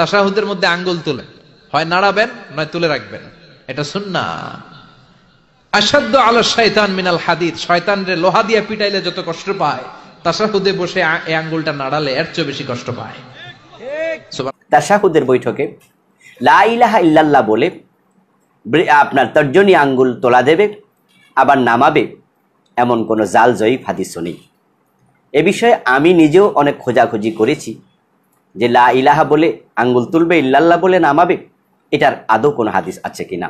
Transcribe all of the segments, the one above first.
তাসাহুদের মধ্যে আঙ্গুল তুলেন হয় নাড়াবেন নয় তুলে রাখবেন এটা সুন্না আসাধ্য আলো শয়তান মিনাল হাদিদ শয়তান রে লোহা দিয়ে পিটাইলে যত কষ্ট পায় তাসাহুদে বসে এই আঙ্গুলটা নাড়ালে এর চেয়ে বেশি কষ্ট পায় তাসাহুদের বৈঠকে লা ইলাহা ইল্লাল্লাহ বলে আপনার তর্জনী আঙ্গুল তোলা দেবে আবার নামাবে এমন কোনো জাল জয়ী হাদিসও নেই এ বিষয়ে আমি নিজেও অনেক খোঁজাখুঁজি করেছি যে লা ইলাহা বলে আঙ্গুল তুলবে ইল্লাল্লাহ বলে নামাবে এটার আদৌ কোনো হাদিস আছে কি না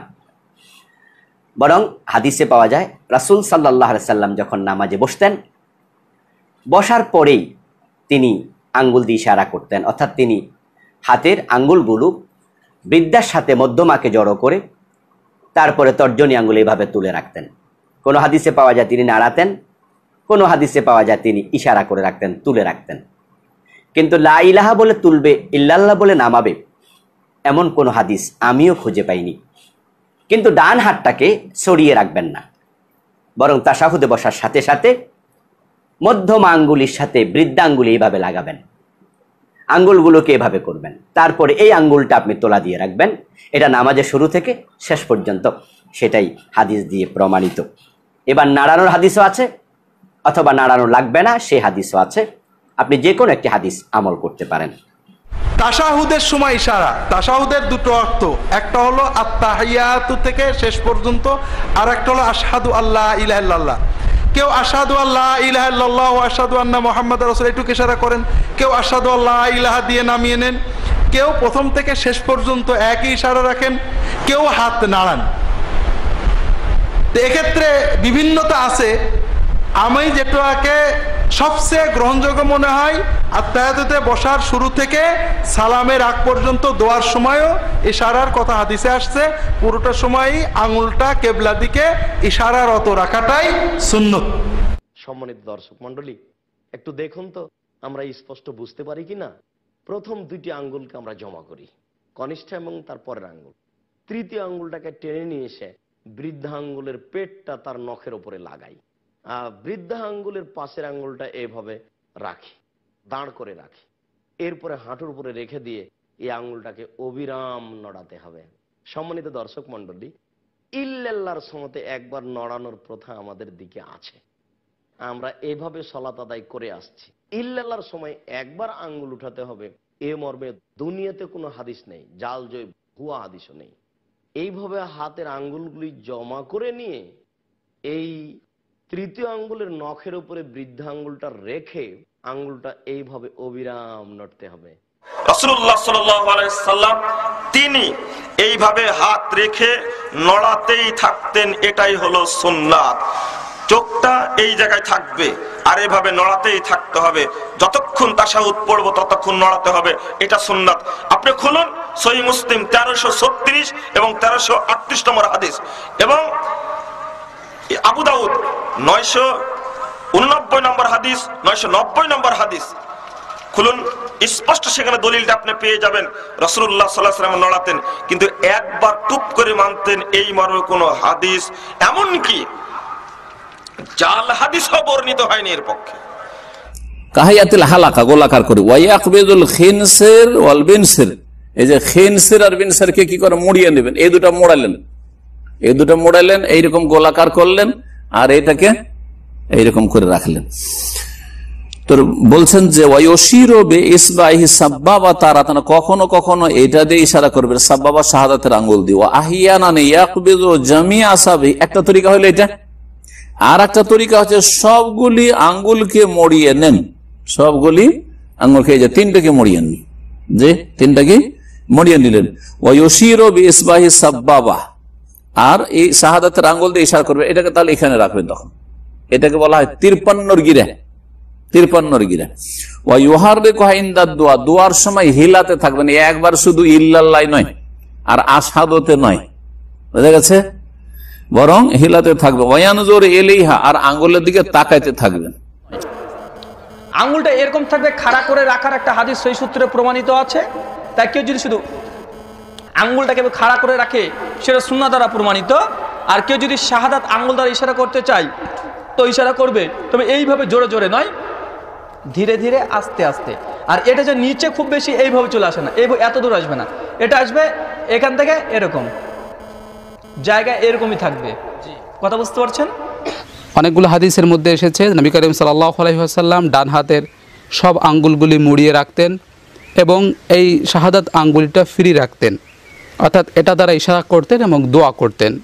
বরং হাদিসে পাওয়া যায় রাসুল সাল্লাহ সাল্লাম যখন নামাজে বসতেন বসার পরেই তিনি আঙ্গুল দিয়ে ইশারা করতেন অর্থাৎ তিনি হাতের আঙ্গুলগুলো বৃদ্ধার সাথে মধ্যমাকে জড়ো করে তারপরে তর্জনী আঙ্গুল এইভাবে তুলে রাখতেন কোনো হাদিসে পাওয়া যায় তিনি নাড়াতেন কোনো হাদিসে পাওয়া যায় তিনি ইশারা করে রাখতেন তুলে রাখতেন কিন্তু লা ইলাহা বলে তুলবে ইল্লাল্লাহ বলে নামাবে এমন কোনো হাদিস আমিও খুঁজে পাইনি কিন্তু ডান হাতটাকে সরিয়ে রাখবেন না বরং তাসাহুদে বসার সাথে সাথে মধ্যম আঙ্গুলির সাথে বৃদ্ধাঙ্গুলি এইভাবে লাগাবেন আঙ্গুলগুলোকে এভাবে করবেন তারপরে এই আঙ্গুলটা আপনি তোলা দিয়ে রাখবেন এটা নামাজের শুরু থেকে শেষ পর্যন্ত সেটাই হাদিস দিয়ে প্রমাণিত এবার নাড়ানোর হাদিসও আছে অথবা নাড়ানো লাগবে না সে হাদিসও আছে আপনি যে কোনো একটি হাদিস আমল করতে পারেন তাসাহুদের সময় ইশারা তাসাহুদের দুটো অর্থ একটা হলো আত্মাহিয়াতু থেকে শেষ পর্যন্ত আর একটা হলো আসাদু আল্লাহ ইলাহাল্লাহ কেউ আসাদু আল্লাহ ও আসাদু আন্না মোহাম্মদ রসুল একটু ইশারা করেন কেউ আসাদু আল্লাহ ইলাহা দিয়ে নামিয়ে নেন কেউ প্রথম থেকে শেষ পর্যন্ত একই ইশারা রাখেন কেউ হাত নাড়ান তো এক্ষেত্রে বিভিন্নতা আছে আমি যেটাকে সবচেয়ে গ্রহণযোগ্য মনে হয় আত্মায়াততে বসার শুরু থেকে সালামের আগ পর্যন্ত দোয়ার সময়ও ইশারার কথা হাদিসে আসছে পুরোটা সময়ই আঙুলটা কেবলা দিকে ইশারার অত রাখাটাই শূন্য সম্মানিত দর্শক মন্ডলী একটু দেখুন তো আমরা স্পষ্ট বুঝতে পারি কি না প্রথম দুইটি আঙ্গুলকে আমরা জমা করি কনিষ্ঠা এবং তার পরের আঙ্গুল তৃতীয় আঙ্গুলটাকে টেনে নিয়ে এসে বৃদ্ধাঙ্গুলের পেটটা তার নখের ওপরে লাগাই বৃদ্ধা আঙ্গুলের পাশের আঙ্গুলটা এভাবে রাখি দাঁড় করে রাখি এরপরে হাঁটুর উপরে রেখে দিয়ে এই আঙ্গুলটাকে অবিরাম নড়াতে হবে সম্মানিত দর্শক মন্ডলী ইল্লার সমতে একবার নড়ানোর প্রথা আমাদের দিকে আছে আমরা এভাবে সলাত আদায় করে আসছি ইল্লার সময় একবার আঙ্গুল উঠাতে হবে এ মর্মে দুনিয়াতে কোনো হাদিস নেই জাল জয় ভুয়া হাদিসও নেই এইভাবে হাতের আঙ্গুলগুলি জমা করে নিয়ে এই তৃতীয় আঙ্গুলের নখের উপরে বৃদ্ধা আঙ্গুলটা রেখে আঙ্গুলটা এইভাবে অবিরাম নড়তে হবে তিনি এইভাবে হাত রেখে নড়াতেই থাকতেন এটাই হলো সোননাথ চোখটা এই জায়গায় থাকবে আর এভাবে নড়াতেই থাকতে হবে যতক্ষণ তাসা পড়বো ততক্ষণ নড়াতে হবে এটা সুন্নাত আপনি খুলুন সহি মুসলিম তেরোশো এবং তেরোশো আটত্রিশ নম্বর হাদিস এবং আবু দাউদ নয়শো উননব্বই নম্বর হাদিস নয়শো নব্বই নম্বর হাদিস খুলুন স্পষ্ট সেখানে দলিলটা আপনি পেয়ে যাবেন রসুল্লাহ সালাম লড়াতেন কিন্তু একবার টুপ করে মানতেন এই মর্মে কোনো হাদিস এমন কি জাল হাদিসও বর্ণিত হয়নি এর পক্ষে কাহিয়াতিল হালাকা গোলাকার করে ওয়াইয়াকবেদুল খিনসের ওয়াল বিনসের এই যে খিনসের আর বিনসেরকে কি করে মুড়িয়ে নেবেন এই দুটো মোড়ালেন এই দুটো মোড়াইলেন এইরকম গোলাকার করলেন আর এটাকে এইরকম করে রাখলেন তোর বলছেন যে কখনো কখনো এটা দিয়ে ইশারা করবেন সাব্বাবা শাহাদাতের আঙ্গুল দিয়ে একটা তরিকা হলো এটা আর একটা তরিকা হচ্ছে সবগুলি আঙ্গুলকে মরিয়ে নেন সবগুলি আঙ্গুল খেয়ে যায় তিনটাকে মরিয়ে নেন যে তিনটাকে মরিয়ে নিলেন ওয়সির ইসবাহি সাব্বাবা আর এই শাহাদাতের আঙ্গুল দিয়ে ইশার করবে এটাকে তাহলে এখানে রাখবেন তখন এটাকে বলা হয় তিরপান্নর গিরে তিরপান্নর গিরে ওয়া ইউহার রেকোহাইন্দার দোয়া দোয়ার সময় হিলাতে থাকবেন একবার শুধু ইল্লাল্লাই নয় আর আসাদতে নয় বুঝা গেছে বরং হিলাতে থাকবে ওয়ানজোর এলেইহা আর আঙ্গুলের দিকে তাকাইতে থাকবেন আঙ্গুলটা এরকম থাকবে খাড়া করে রাখার একটা হাদিস সই সূত্রে প্রমাণিত আছে তাই কেউ যদি শুধু আঙ্গুলটাকে খাড়া করে রাখে সেটা সুন্না দ্বারা প্রমাণিত আর কেউ যদি শাহাদাত আঙ্গুল দ্বারা ইশারা করতে চায় তো ইশারা করবে তবে এইভাবে জোরে জোরে নয় ধীরে ধীরে আস্তে আস্তে আর এটা যে নিচে খুব বেশি এইভাবে চলে আসে না এই এত দূর আসবে না এটা আসবে এখান থেকে এরকম জায়গা এরকমই থাকবে কথা বুঝতে পারছেন অনেকগুলো হাদিসের মধ্যে এসেছে নবী করিম সাল্লাহ ডান হাতের সব আঙ্গুলগুলি মুড়িয়ে রাখতেন এবং এই শাহাদাত আঙ্গুলটা ফ্রি রাখতেন অর্থাৎ এটা দ্বারা ইশারা করতেন এবং দোয়া করতেন